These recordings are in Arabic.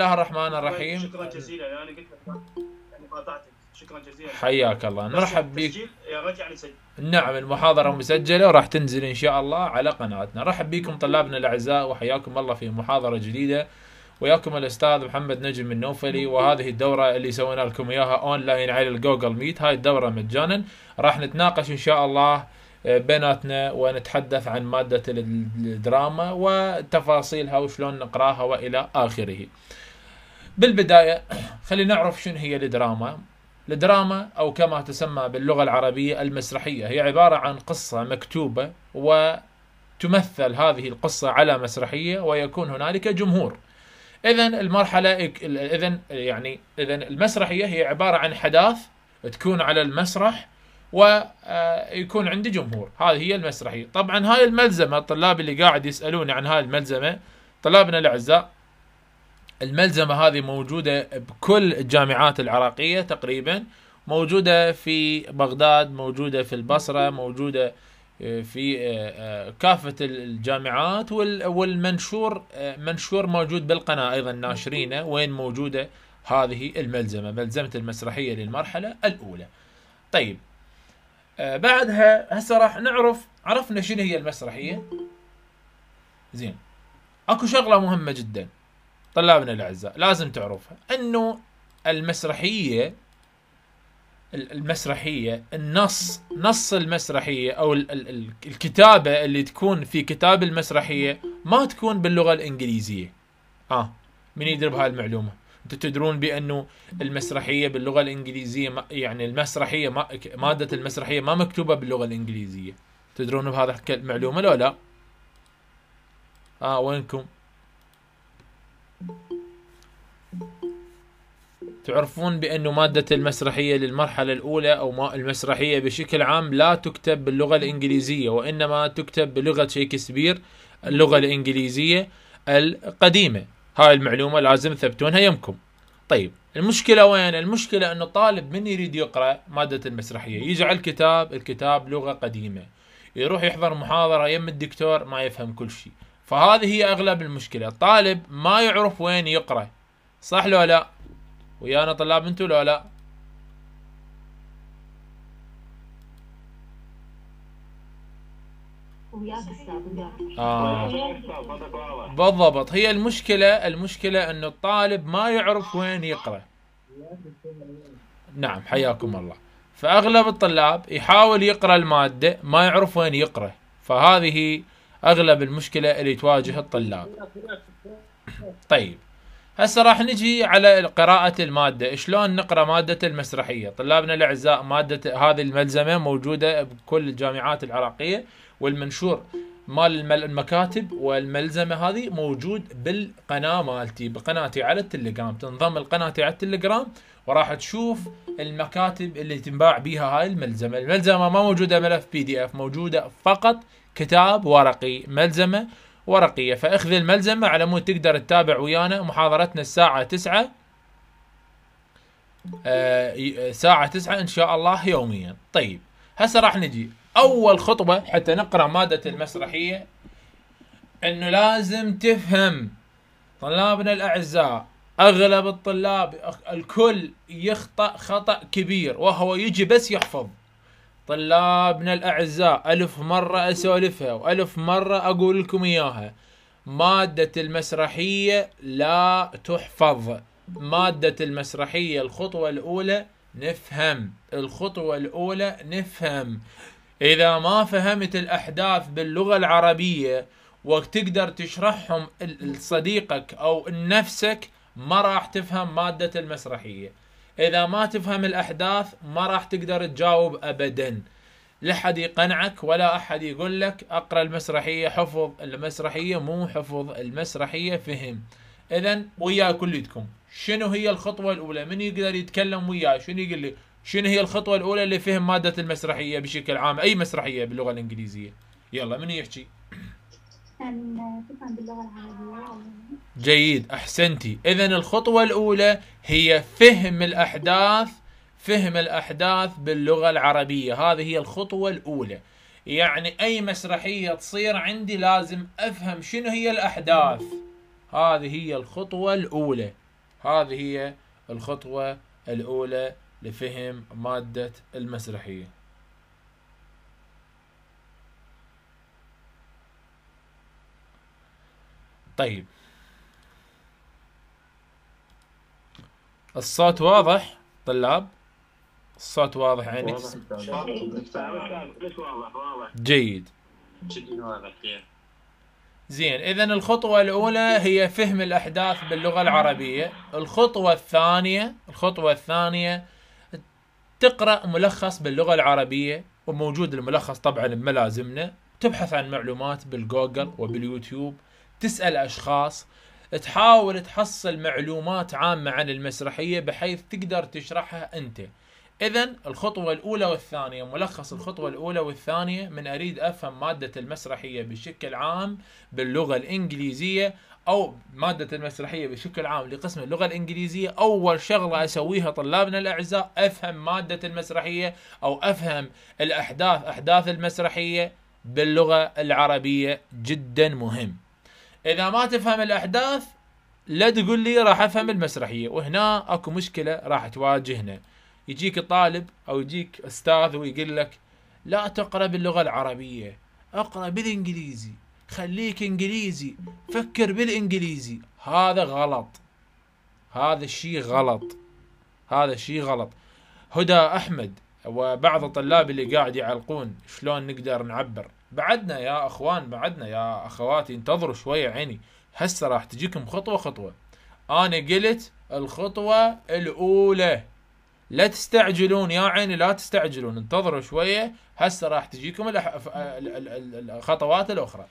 بسم الله الرحمن الرحيم شكرا جزيلا انا يعني قلت لك يعني قاطعتك شكرا جزيلا حياك الله نرحب بك يا رجع يعني نسجل نعم المحاضرة مسجلة وراح تنزل إن شاء الله على قناتنا رحب بكم طلابنا الأعزاء وحياكم الله في محاضرة جديدة وياكم الأستاذ محمد نجم النوفلي وهذه الدورة اللي سوينا لكم إياها أونلاين على الجوجل ميت هاي الدورة مجانا راح نتناقش إن شاء الله آه، بيناتنا ونتحدث عن مادة الدراما وتفاصيلها وشلون نقراها وإلى آخره بالبداية خلينا نعرف شنو هي الدراما الدراما أو كما تسمى باللغة العربية المسرحية هي عبارة عن قصة مكتوبة وتمثل هذه القصة على مسرحية ويكون هنالك جمهور إذا المرحلة إذا يعني إذا المسرحية هي عبارة عن حداث تكون على المسرح ويكون آه، عندي جمهور هذه هي المسرحية طبعا هاي الملزمة الطلاب اللي قاعد يسألوني عن هاي الملزمة طلابنا الأعزاء الملزمه هذه موجوده بكل الجامعات العراقيه تقريبا موجوده في بغداد موجوده في البصره موجوده آه، في آه، آه، كافه الجامعات والمنشور منشور موجود بالقناه ايضا ناشرينه وين موجوده هذه الملزمه ملزمه المسرحيه للمرحله الاولى طيب بعدها هسه راح نعرف عرفنا شنو هي المسرحيه زين اكو شغله مهمه جدا طلابنا الاعزاء لازم تعرفها انه المسرحيه المسرحيه النص نص المسرحيه او الكتابه اللي تكون في كتاب المسرحيه ما تكون باللغه الانجليزيه اه من يدرب هاي المعلومه انتم تدرون بانه المسرحيه باللغه الانجليزيه يعني المسرحيه ما ماده المسرحيه ما مكتوبه باللغه الانجليزيه تدرون بهذا المعلومه لو لا اه وينكم تعرفون بأنه مادة المسرحية للمرحلة الأولى أو ما المسرحية بشكل عام لا تكتب باللغة الإنجليزية وإنما تكتب بلغة شيكسبير اللغة الإنجليزية القديمة هاي المعلومة لازم تثبتونها يمكم طيب المشكلة وين؟ المشكلة أنه طالب من يريد يقرأ مادة المسرحية يجعل الكتاب الكتاب لغة قديمة يروح يحضر محاضرة يم الدكتور ما يفهم كل شيء فهذه هي أغلب المشكلة الطالب ما يعرف وين يقرأ صح لو لا؟ ويانا طلاب انتو لو لا آه. بالضبط هي المشكلة المشكلة أن الطالب ما يعرف وين يقرأ نعم حياكم الله فأغلب الطلاب يحاول يقرأ المادة ما يعرف وين يقرأ فهذه أغلب المشكلة اللي تواجه الطلاب طيب هسه راح نجي على قراءة المادة، شلون نقرا مادة المسرحية؟ طلابنا الاعزاء مادة هذه الملزمة موجودة بكل الجامعات العراقية والمنشور مال المكاتب والملزمة هذه موجود بالقناة مالتي بقناتي على التليجرام، تنضم لقناتي على التليجرام وراح تشوف المكاتب اللي تنباع بها هاي الملزمة، الملزمة ما موجودة ملف بي دي اف، موجودة فقط كتاب ورقي، ملزمة ورقية فاخذ الملزمة على مود تقدر تتابع ويانا محاضرتنا الساعة تسعة آه، آه، ساعة تسعة إن شاء الله يوميا طيب هسه راح نجي أول خطوة حتى نقرأ مادة المسرحية أنه لازم تفهم طلابنا الأعزاء أغلب الطلاب الكل يخطأ خطأ كبير وهو يجي بس يحفظ طلابنا الأعزاء ألف مرة أسولفها وألف مرة أقول لكم إياها مادة المسرحية لا تحفظ مادة المسرحية الخطوة الأولى نفهم الخطوة الأولى نفهم إذا ما فهمت الأحداث باللغة العربية وتقدر تشرحهم لصديقك أو لنفسك ما راح تفهم مادة المسرحية اذا ما تفهم الاحداث ما راح تقدر تجاوب ابدا لا يقنعك ولا احد يقول لك اقرا المسرحيه حفظ المسرحيه مو حفظ المسرحيه فهم اذا وياي كليتكم شنو هي الخطوه الاولى من يقدر يتكلم وياي شنو يقول لي شنو هي الخطوه الاولى اللي فهم ماده المسرحيه بشكل عام اي مسرحيه باللغه الانجليزيه يلا من يحكي جيد احسنتي اذا الخطوه الاولى هي فهم الاحداث فهم الاحداث باللغه العربيه هذه هي الخطوه الاولى يعني اي مسرحيه تصير عندي لازم افهم شنو هي الاحداث هذه هي الخطوه الاولى هذه هي الخطوه الاولى لفهم ماده المسرحيه طيب الصوت واضح طلاب الصوت واضح يعني جيد زين اذا الخطوه الاولى هي فهم الاحداث باللغه العربيه الخطوه الثانيه الخطوه الثانيه تقرا ملخص باللغه العربيه وموجود الملخص طبعا بملازمنا تبحث عن معلومات بالجوجل وباليوتيوب تسال اشخاص تحاول تحصل معلومات عامه عن المسرحيه بحيث تقدر تشرحها انت اذا الخطوه الاولى والثانيه ملخص الخطوه الاولى والثانيه من اريد افهم ماده المسرحيه بشكل عام باللغه الانجليزيه او ماده المسرحيه بشكل عام لقسم اللغه الانجليزيه اول شغله اسويها طلابنا الاعزاء افهم ماده المسرحيه او افهم الاحداث احداث المسرحيه باللغه العربيه جدا مهم اذا ما تفهم الاحداث لا تقول لي راح افهم المسرحيه وهنا اكو مشكله راح تواجهنا يجيك طالب او يجيك استاذ ويقول لك لا تقرا باللغه العربيه اقرا بالانجليزي خليك انجليزي فكر بالانجليزي هذا غلط هذا الشيء غلط هذا الشيء غلط هدى احمد وبعض الطلاب اللي قاعد يعلقون شلون نقدر نعبر بعدنا يا اخوان بعدنا يا اخواتي انتظروا شويه عيني هسه راح تجيكم خطوه خطوه انا قلت الخطوه الاولى لا تستعجلون يا عيني لا تستعجلون انتظروا شويه هسه راح تجيكم الخطوات الاخرى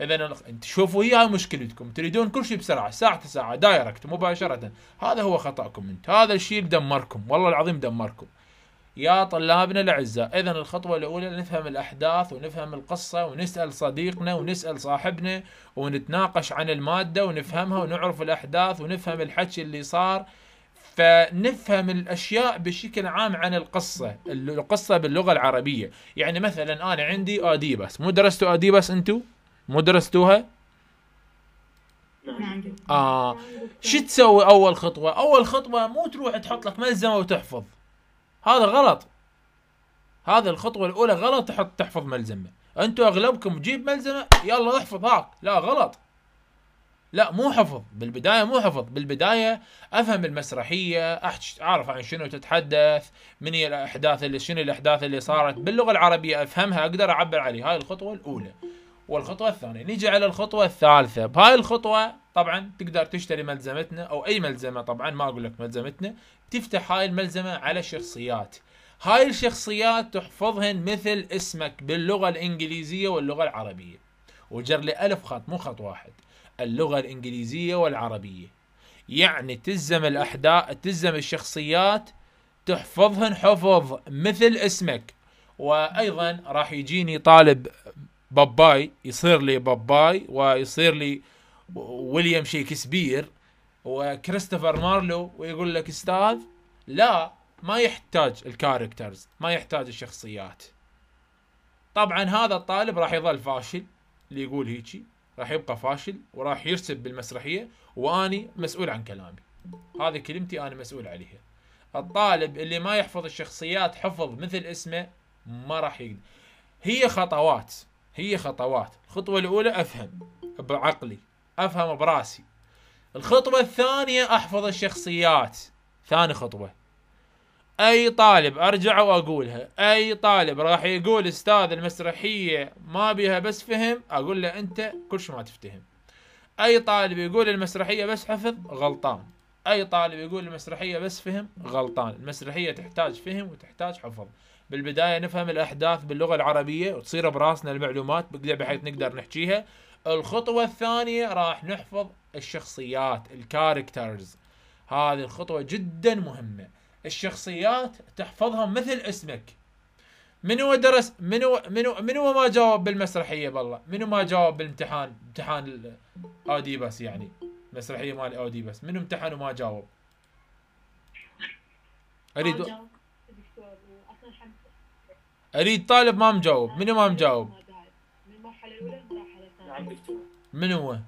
اذا شوفوا هي مشكلتكم تريدون كل شيء بسرعه ساعه ساعه دايركت مباشره هذا هو خطاكم انت هذا الشيء دمركم والله العظيم دمركم يا طلابنا الأعزاء إذا الخطوة الأولى نفهم الأحداث ونفهم القصة ونسأل صديقنا ونسأل صاحبنا ونتناقش عن المادة ونفهمها ونعرف الأحداث ونفهم الحكي اللي صار فنفهم الاشياء بشكل عام عن القصه، القصه باللغه العربيه، يعني مثلا انا عندي اوديبس، مو درستوا اوديبس انتم؟ مو درستوها؟ نعم. آه شو تسوي اول خطوه؟ اول خطوه مو تروح تحط لك ملزمه وتحفظ، هذا غلط هذا الخطوة الأولى غلط تحط تحفظ ملزمة أنتوا أغلبكم جيب ملزمة يلا احفظ هاك لا غلط لا مو حفظ بالبداية مو حفظ بالبداية أفهم المسرحية أعرف عن شنو تتحدث من هي الأحداث اللي شنو الأحداث اللي صارت باللغة العربية أفهمها أقدر أعبر عليها هاي الخطوة الأولى والخطوة الثانية نيجي على الخطوة الثالثة بهاي الخطوة طبعا تقدر تشتري ملزمتنا او اي ملزمه طبعا ما اقول لك ملزمتنا تفتح هاي الملزمه على شخصيات هاي الشخصيات تحفظهن مثل اسمك باللغه الانجليزيه واللغه العربيه وجر لي ألف خط مو خط واحد اللغه الانجليزيه والعربيه يعني تلزم الاحداث تلزم الشخصيات تحفظهن حفظ مثل اسمك وايضا راح يجيني طالب باباي يصير لي باباي ويصير لي ويليام شيكسبير وكريستوفر مارلو ويقول لك استاذ لا ما يحتاج الكاركترز ما يحتاج الشخصيات طبعا هذا الطالب راح يظل فاشل اللي يقول هيجي راح يبقى فاشل وراح يرسب بالمسرحيه واني مسؤول عن كلامي هذه كلمتي انا مسؤول عليها الطالب اللي ما يحفظ الشخصيات حفظ مثل اسمه ما راح يقدر هي خطوات هي خطوات الخطوه الاولى افهم بعقلي افهم براسي الخطوة الثانية احفظ الشخصيات ثاني خطوة اي طالب ارجع واقولها اي طالب راح يقول استاذ المسرحية ما بيها بس فهم اقول له انت كل شيء ما تفتهم اي طالب يقول المسرحية بس حفظ غلطان اي طالب يقول المسرحية بس فهم غلطان المسرحية تحتاج فهم وتحتاج حفظ بالبداية نفهم الاحداث باللغة العربية وتصير براسنا المعلومات بحيث نقدر نحكيها الخطوة الثانية راح نحفظ الشخصيات الكاركترز هذه الخطوة جدا مهمة الشخصيات تحفظها مثل اسمك منو درس منو منو هو ما جاوب بالمسرحيه بالله منو ما جاوب بالامتحان امتحان اودي بس يعني مسرحيه مال اودي بس منو امتحن وما جاوب اريد اريد طالب ما مجاوب منو ما مجاوب من المرحله الاولى الدكتور من هو؟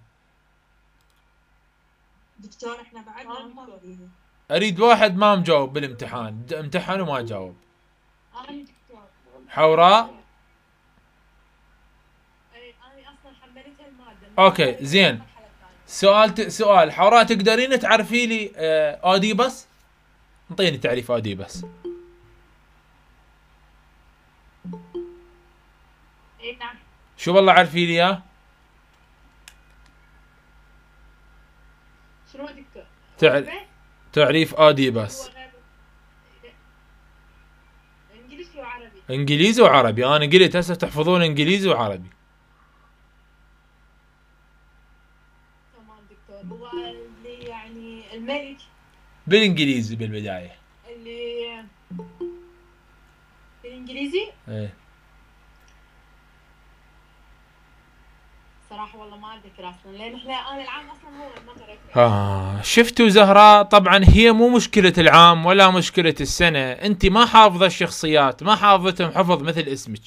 دكتور احنا بعدنا إيه؟ اريد واحد ما مجاوب بالامتحان امتحن وما جاوب انا دكتور حوراء اوكي زين سؤال ت... سؤال حوراء تقدرين تعرفي لي آه، اوديبس؟ انطيني تعريف اوديبس. نعم. شو والله عرفي لي اياه؟ تعريف آدي بس انجليزي وعربي انجليزي وعربي انا قلت هسه تحفظون انجليزي وعربي دكتور هو اللي يعني الملك بالانجليزي بالبدايه اللي بالانجليزي؟ ايه صراحه والله ما أذكر اصلا لان احنا انا العام اصلا هو ما آه شفتوا زهراء طبعا هي مو مشكله العام ولا مشكله السنه انت ما حافظه الشخصيات ما حافظتهم حفظ مثل اسمك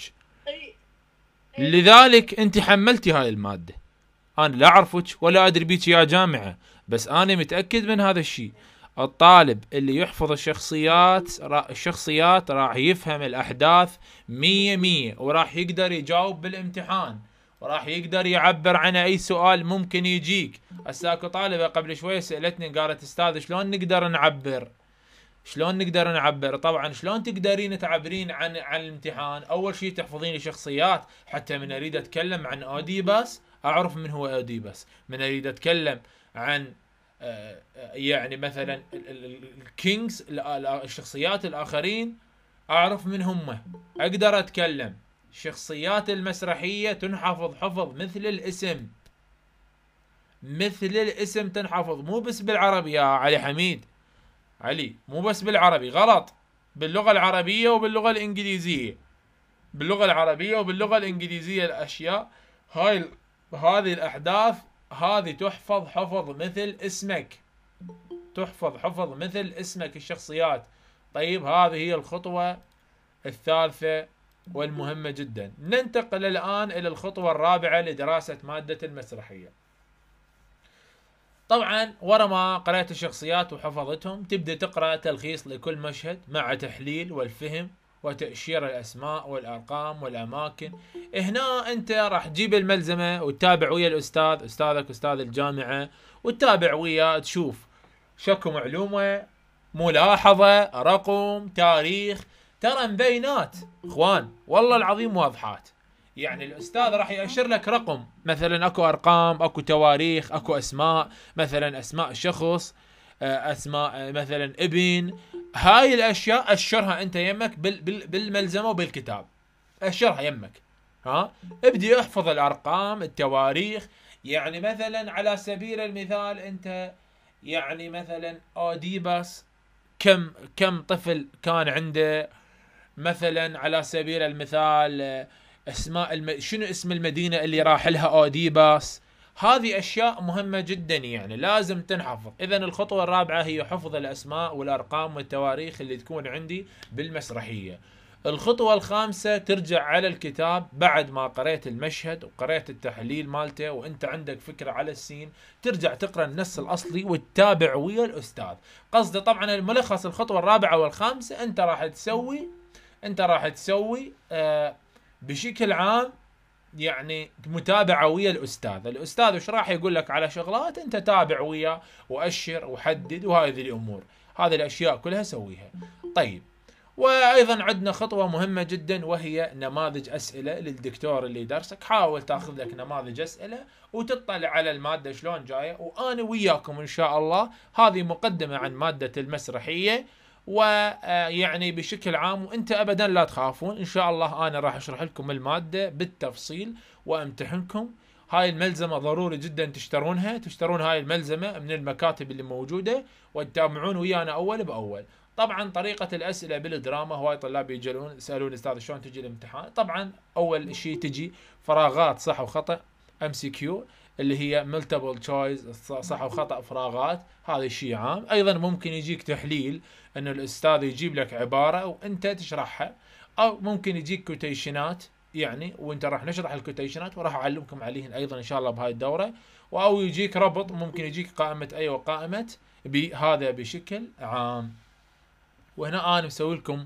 أي... لذلك انت حملتي هاي الماده انا لا اعرفك ولا ادري بيك يا جامعه بس انا متاكد من هذا الشيء الطالب اللي يحفظ الشخصيات الشخصيات راح يفهم الاحداث مية مية وراح يقدر يجاوب بالامتحان وراح يقدر يعبر عن اي سؤال ممكن يجيك الساكو طالبه قبل شوي سالتني قالت استاذ شلون نقدر نعبر شلون نقدر نعبر طبعا شلون تقدرين تعبرين عن عن الامتحان اول شيء تحفظين شخصيات حتى من اريد اتكلم عن اوديبس اعرف من هو اوديبس من اريد اتكلم عن آه، يعني مثلا الكينجز الشخصيات الاخرين اعرف من هم اقدر اتكلم شخصيات المسرحية تنحفظ حفظ مثل الاسم مثل الاسم تنحفظ مو بس بالعربي يا علي حميد علي مو بس بالعربي غلط باللغة العربية وباللغة الإنجليزية باللغة العربية وباللغة الإنجليزية الأشياء هاي هذه الأحداث هذه تحفظ حفظ مثل اسمك تحفظ حفظ مثل اسمك الشخصيات طيب هذه هي الخطوة الثالثة والمهمة جدا ننتقل الآن إلى الخطوة الرابعة لدراسة مادة المسرحية طبعا ورا ما قرأت الشخصيات وحفظتهم تبدأ تقرأ تلخيص لكل مشهد مع تحليل والفهم وتأشير الأسماء والأرقام والأماكن هنا أنت راح تجيب الملزمة وتتابع ويا الأستاذ أستاذك أستاذ الجامعة وتتابع وياه تشوف شكو معلومة ملاحظة رقم تاريخ ترى مبينات اخوان والله العظيم واضحات يعني الاستاذ راح ياشر لك رقم مثلا اكو ارقام اكو تواريخ اكو اسماء مثلا اسماء شخص آه، اسماء آه، مثلا ابن هاي الاشياء اشرها انت يمك بالملزمه وبالكتاب اشرها يمك ها ابدي احفظ الارقام التواريخ يعني مثلا على سبيل المثال انت يعني مثلا اوديباس كم كم طفل كان عنده مثلا على سبيل المثال آه، اسماء الم... شنو اسم المدينه اللي راح لها اوديباس هذه اشياء مهمه جدا يعني لازم تنحفظ اذا الخطوه الرابعه هي حفظ الاسماء والارقام والتواريخ اللي تكون عندي بالمسرحيه الخطوة الخامسة ترجع على الكتاب بعد ما قريت المشهد وقريت التحليل مالته وانت عندك فكرة على السين ترجع تقرأ النص الأصلي وتتابع ويا الأستاذ قصدي طبعا الملخص الخطوة الرابعة والخامسة انت راح تسوي انت راح تسوي آه، بشكل عام يعني متابعه ويا الاستاذ، الاستاذ ايش راح يقول لك على شغلات انت تابع وياه واشر وحدد وهذه الامور، هذه الاشياء كلها سويها. طيب وايضا عندنا خطوه مهمه جدا وهي نماذج اسئله للدكتور اللي درسك، حاول تاخذ لك نماذج اسئله وتطلع على الماده شلون جايه وانا وياكم ان شاء الله هذه مقدمه عن ماده المسرحيه ويعني بشكل عام وانت ابدا لا تخافون ان شاء الله انا راح اشرح لكم الماده بالتفصيل وامتحنكم هاي الملزمه ضروري جدا تشترونها تشترون هاي الملزمه من المكاتب اللي موجوده وتتابعون ويانا اول باول طبعا طريقه الاسئله بالدراما هواي طلاب يجلون يسالون استاذ شلون تجي الامتحان طبعا اول شيء تجي فراغات صح وخطا ام سي كيو اللي هي ملتبل تشويز صح وخطا فراغات هذا الشيء عام ايضا ممكن يجيك تحليل ان الاستاذ يجيب لك عباره وانت تشرحها او ممكن يجيك كوتيشنات يعني وانت راح نشرح الكوتيشنات وراح اعلمكم عليهن ايضا ان شاء الله بهاي الدوره او يجيك ربط ممكن يجيك قائمه اي وقائمه بهذا بشكل عام وهنا انا مسوي لكم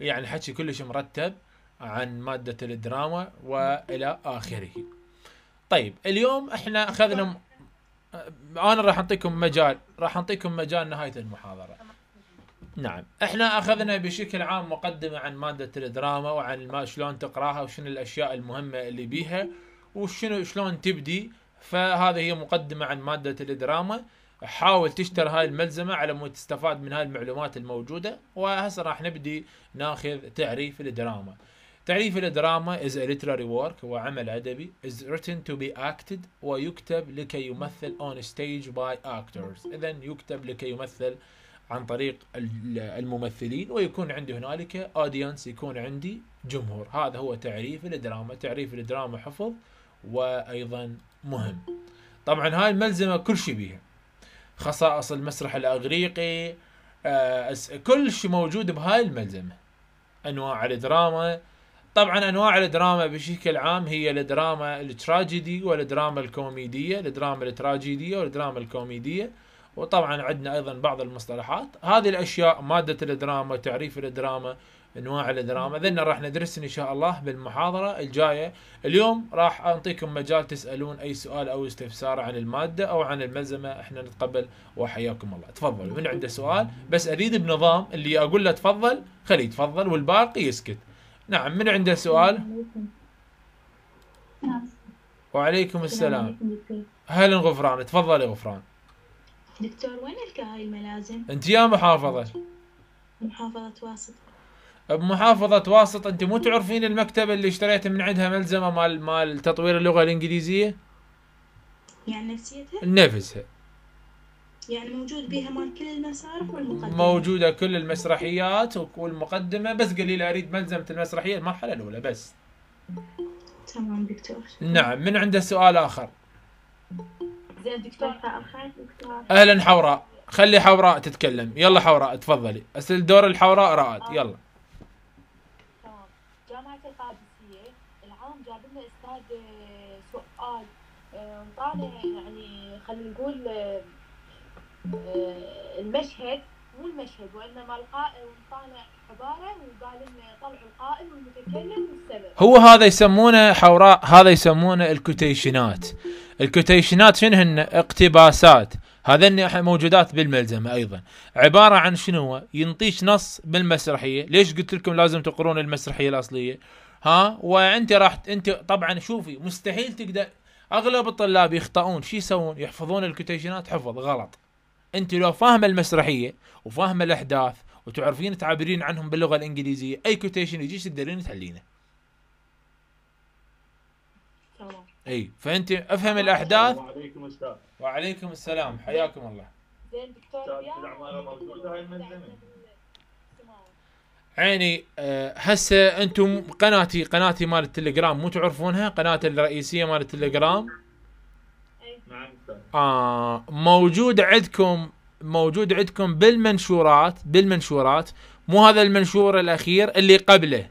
يعني حكي كلش مرتب عن ماده الدراما والى اخره طيب اليوم احنا اخذنا انا راح اعطيكم مجال راح اعطيكم مجال نهايه المحاضره نعم احنا اخذنا بشكل عام مقدمه عن ماده الدراما وعن ما شلون تقراها وشنو الاشياء المهمه اللي بيها وشنو شلون تبدي فهذه هي مقدمه عن ماده الدراما حاول تشتر هاي الملزمه على مود تستفاد من هاي المعلومات الموجوده وهسه راح نبدي ناخذ تعريف الدراما تعريف الدراما is a literary work هو عمل أدبي is written to be acted ويكتب لكي يمثل on stage by actors إذا يكتب لكي يمثل عن طريق الممثلين ويكون عندي هنالك audience يكون عندي جمهور هذا هو تعريف الدراما تعريف الدراما حفظ وأيضا مهم طبعا هاي الملزمة كل شيء بيها خصائص المسرح الأغريقي آه، كل شيء موجود بهاي الملزمة أنواع الدراما طبعا انواع الدراما بشكل عام هي الدراما التراجيدي والدراما الكوميديه الدراما التراجيديه والدراما الكوميديه وطبعا عندنا ايضا بعض المصطلحات هذه الاشياء ماده الدراما تعريف الدراما انواع الدراما ذن راح ندرس ان شاء الله بالمحاضره الجايه اليوم راح اعطيكم مجال تسالون اي سؤال او استفسار عن الماده او عن الملزمه احنا نتقبل وحياكم الله تفضلوا من عنده سؤال بس اريد بنظام اللي اقول له تفضل خليه يتفضل والباقي يسكت نعم من عنده سؤال وعليكم السلام هلا غفران تفضلي غفران دكتور وين القى هاي الملازم انت يا محافظة محافظة واسط بمحافظة واسط انت مو تعرفين المكتبة اللي اشتريت من عندها ملزمة مال مال تطوير اللغة الانجليزية يعني نفسيتها نفسها يعني موجود بها مال كل المسارح والمقدمه موجوده كل المسرحيات والمقدمه بس قليل اريد ملزمه المسرحيه المرحله الاولى بس تمام دكتور نعم من عنده سؤال اخر زين دكتور اهلا حوراء خلي حوراء تتكلم يلا حوراء تفضلي اسال دور الحوراء رائد آه. يلا تمام جامعه القادسيه العام جاب لنا آه، سؤال آه، طالع يعني خلينا نقول آه، المشهد مو المشهد وانما القائل طالع عباره وقال انه طلعوا القائل والمتكلم والسبب هو هذا يسمونه حوراء هذا يسمونه الكوتيشنات الكوتيشنات شنو هن اقتباسات هذن موجودات بالملزمة أيضا عبارة عن شنو ينطيش نص بالمسرحية ليش قلت لكم لازم تقرون المسرحية الأصلية ها وانت راح انت طبعا شوفي مستحيل تقدر اغلب الطلاب يخطئون شو يسوون يحفظون الكوتيشنات حفظ غلط انت لو فاهمه المسرحيه وفاهمه الاحداث وتعرفين تعبرين عنهم باللغه الانجليزيه اي كوتيشن يجيك تقدرين تحلينه تمام اي فانت افهم الاحداث وعليكم السلام وعليكم السلام حياكم الله زين دكتور عيني آه، هسه انتم قناتي قناتي مال التليجرام مو تعرفونها قناتي الرئيسيه مال التليجرام آه موجود عندكم موجود عندكم بالمنشورات بالمنشورات مو هذا المنشور الاخير اللي قبله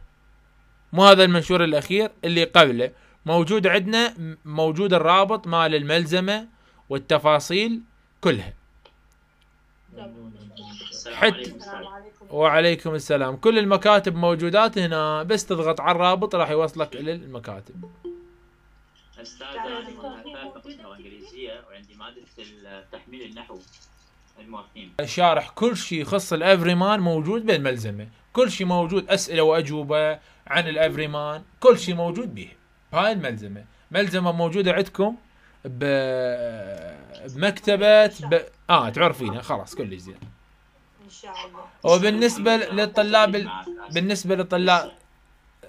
مو هذا المنشور الاخير اللي قبله موجود عندنا موجود الرابط مال الملزمه والتفاصيل كلها حتى وعليكم السلام كل المكاتب موجودات هنا بس تضغط على الرابط راح يوصلك الى المكاتب استاذه انا قسم الانجليزيه وعندي ماده التحميل النحو المورفين شارح كل شيء يخص الافريمان موجود بالملزمه كل شيء موجود اسئله واجوبه عن الافريمان كل شيء موجود به هاي الملزمه ملزمه موجوده عندكم ب... بمكتبه ب... اه تعرفينها خلاص كل زين ان شاء الله وبالنسبه للطلاب ال... بالنسبه للطلاب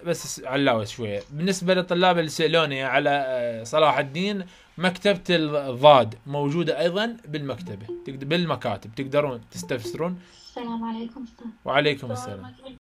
بس علاوه شويه بالنسبه للطلاب اللي سالوني على آه، صلاح الدين مكتبه الضاد موجوده ايضا بالمكتبه بالمكاتب تقدرون تستفسرون السلام عليكم استاذ وعليكم السلام